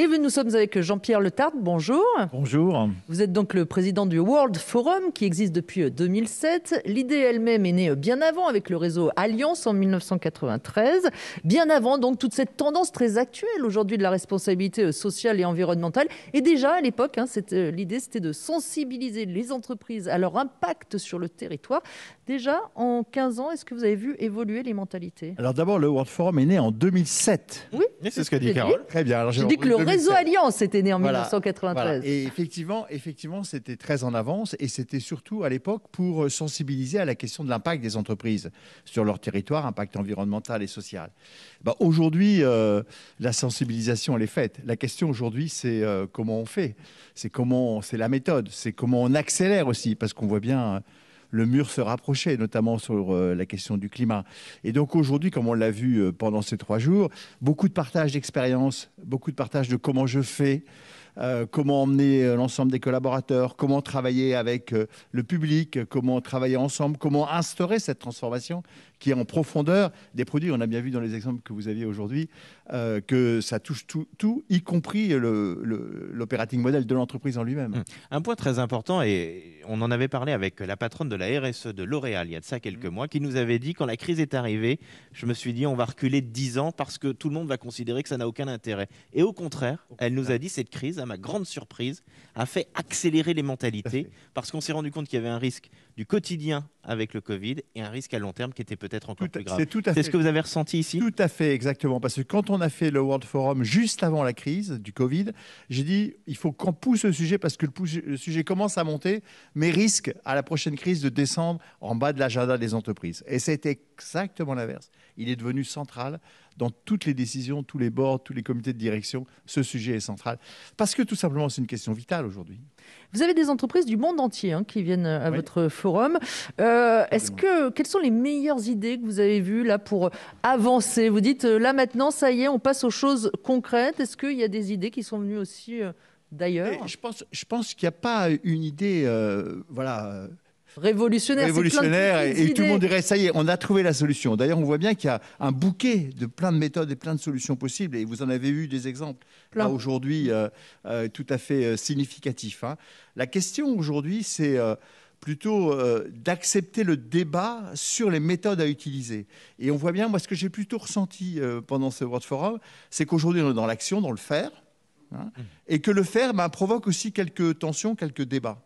Et nous sommes avec Jean-Pierre Letarte. Bonjour. Bonjour. Vous êtes donc le président du World Forum qui existe depuis 2007. Euh, l'idée elle-même est née euh, bien avant avec le réseau Alliance en 1993. Bien avant donc toute cette tendance très actuelle aujourd'hui de la responsabilité euh, sociale et environnementale. Et déjà à l'époque, hein, l'idée c'était de sensibiliser les entreprises à leur impact sur le territoire. Déjà en 15 ans, est-ce que vous avez vu évoluer les mentalités Alors d'abord, le World Forum est né en 2007. Oui, c'est ce que dit Carole. Très bien. Alors, j'ai réseau Alliance était né en 1993. Et effectivement, effectivement c'était très en avance et c'était surtout à l'époque pour euh, sensibiliser à la question de l'impact des entreprises sur leur territoire, impact environnemental et social. Bah, aujourd'hui, euh, la sensibilisation, elle est faite. La question aujourd'hui, c'est euh, comment on fait, c'est comment, c'est la méthode, c'est comment on accélère aussi, parce qu'on voit bien le mur se rapprochait, notamment sur euh, la question du climat. Et donc aujourd'hui, comme on l'a vu euh, pendant ces trois jours, beaucoup de partage d'expériences, beaucoup de partage de comment je fais. Euh, comment emmener l'ensemble des collaborateurs, comment travailler avec le public, comment travailler ensemble, comment instaurer cette transformation qui est en profondeur des produits. On a bien vu dans les exemples que vous aviez aujourd'hui euh, que ça touche tout, y compris l'operating le, model de l'entreprise en lui-même. Hum. Un point très important, et on en avait parlé avec la patronne de la RSE de L'Oréal il y a de ça quelques hum. mois, qui nous avait dit quand la crise est arrivée, je me suis dit on va reculer 10 ans parce que tout le monde va considérer que ça n'a aucun intérêt. Et au contraire, elle nous a dit cette crise, à ma grande surprise, a fait accélérer les mentalités parce qu'on s'est rendu compte qu'il y avait un risque du quotidien avec le Covid et un risque à long terme qui était peut tout, à C'est fait... ce que vous avez ressenti ici Tout à fait, exactement. Parce que quand on a fait le World Forum juste avant la crise du Covid, j'ai dit il faut qu'on pousse le sujet parce que le, sujet commence à monter, mais risque à la prochaine crise de descendre en bas de l'agenda des entreprises. Et c'était exactement l'inverse. Il est devenu central dans toutes les décisions, tous les bords, tous les comités de direction. Ce sujet est central parce que tout simplement c'est une question vitale aujourd'hui. Vous avez des entreprises du monde entier hein, qui viennent euh, à votre forum. Euh, est-ce que quelles sont les meilleures idées que vous avez vues là pour avancer Vous dites euh, là maintenant ça y est, on passe aux choses concrètes. Est-ce qu'il y a des idées qui sont venues aussi d'ailleurs je pense, je pense qu'il n'y a pas une idée, voilà révolutionnaire. Révolutionnaire, et, tout le monde dirait, ça y est, on a trouvé la solution. D'ailleurs, on voit bien qu'il y a un bouquet de plein de méthodes et plein de solutions possibles, et vous en avez eu des exemples aujourd'hui euh, euh, tout à fait significatif. Euh, significatifs. Hein. La question aujourd'hui, c'est plutôt d'accepter le débat sur les méthodes à utiliser. Et on voit bien, moi, ce que j'ai plutôt ressenti pendant ce World Forum, c'est qu'aujourd'hui, on est dans l'action, dans le faire, hein, mmh. et que le faire ben, provoque aussi quelques tensions, quelques débats.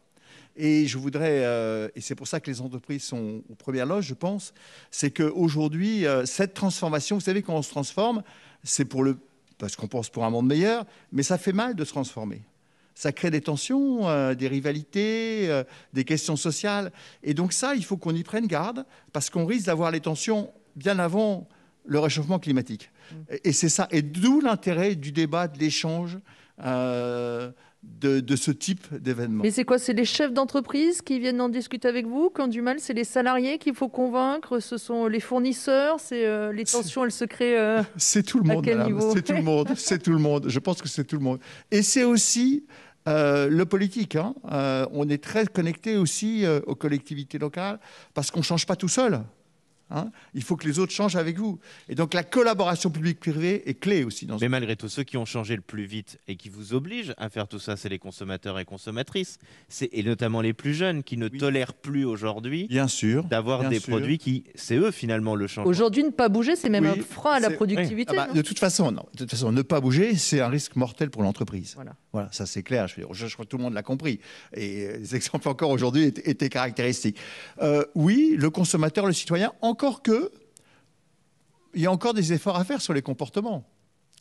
Et je voudrais, euh, et c'est pour ça que les entreprises sont aux premières loges, je pense, c'est qu'aujourd'hui, aujourd'hui euh, cette transformation, vous savez, quand on se transforme, c'est pour le, parce qu'on pense pour un monde meilleur, mais ça fait mal de se transformer. Ça crée des tensions, euh, des rivalités, des questions sociales. Et donc ça, il faut qu'on y prenne garde, parce qu'on risque d'avoir les tensions bien avant le réchauffement climatique. Mmh. Et, c'est ça. Et d'où l'intérêt du débat, de l'échange. Euh, de, ce type d'événement. Mais c'est quoi C'est les chefs d'entreprise qui viennent en discuter avec vous, Quand du mal C'est les salariés qu'il faut convaincre Ce sont les fournisseurs C'est euh, les tensions, elles se créent C'est tout le monde, C'est tout le monde. C'est tout le monde. Je pense que c'est tout le monde. Et c'est aussi euh, le politique. Hein. Euh, on est très connecté aussi aux collectivités locales parce qu'on ne change pas tout seul. Hein. il faut que les autres changent avec vous. Et donc la collaboration publique-privée est clé aussi. Dans Mais malgré tout, ceux qui ont changé le plus vite et qui vous obligent à faire tout ça, c'est les consommateurs et consommatrices, et notamment les plus jeunes qui ne tolèrent plus aujourd'hui d'avoir des produits qui, c'est eux finalement le changement. Aujourd'hui, ne pas bouger, c'est même un frein à la productivité. Ah bah, de, toute façon, de toute façon, ne pas bouger, c'est un risque mortel pour l'entreprise. Voilà. ça c'est clair. Je, crois que tout le monde l'a compris. Et euh, les exemples encore aujourd'hui étaient, caractéristiques. Euh, oui, le consommateur, le citoyen, encore que il y a encore des efforts à faire sur les comportements.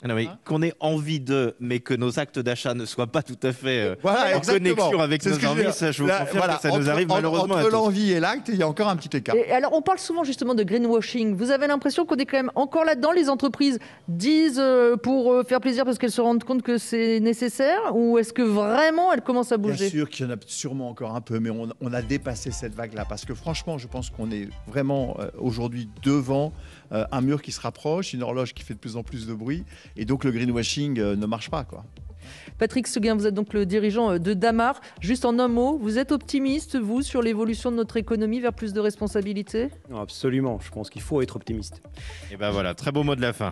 Ah hein qu'on ait envie de, mais que nos actes d'achat ne soient pas tout à fait euh, en connexion avec nos envies, ça, je que ça nous arrive malheureusement. Entre l'envie et l'acte, il y a encore un petit écart. alors, on parle souvent justement de greenwashing. Vous avez l'impression qu'on est quand même encore là-dedans. Les entreprises disent euh, pour euh, faire plaisir parce qu'elles se rendent compte que c'est nécessaire, ou est-ce que vraiment elles commencent à bouger Bien sûr qu'il y en a sûrement encore un peu, mais on a dépassé cette vague-là parce que franchement, je pense qu'on est vraiment aujourd'hui devant un mur qui se rapproche, une horloge qui fait de plus en plus de bruit et donc le greenwashing euh, ne marche pas. Quoi. Patrick Seguin, vous êtes donc le dirigeant euh, de Damar. Juste en un mot, vous êtes optimiste, vous, sur l'évolution de notre économie vers plus de responsabilité Absolument, je pense qu'il faut être optimiste. Et eh ben voilà, très beau mot de la fin.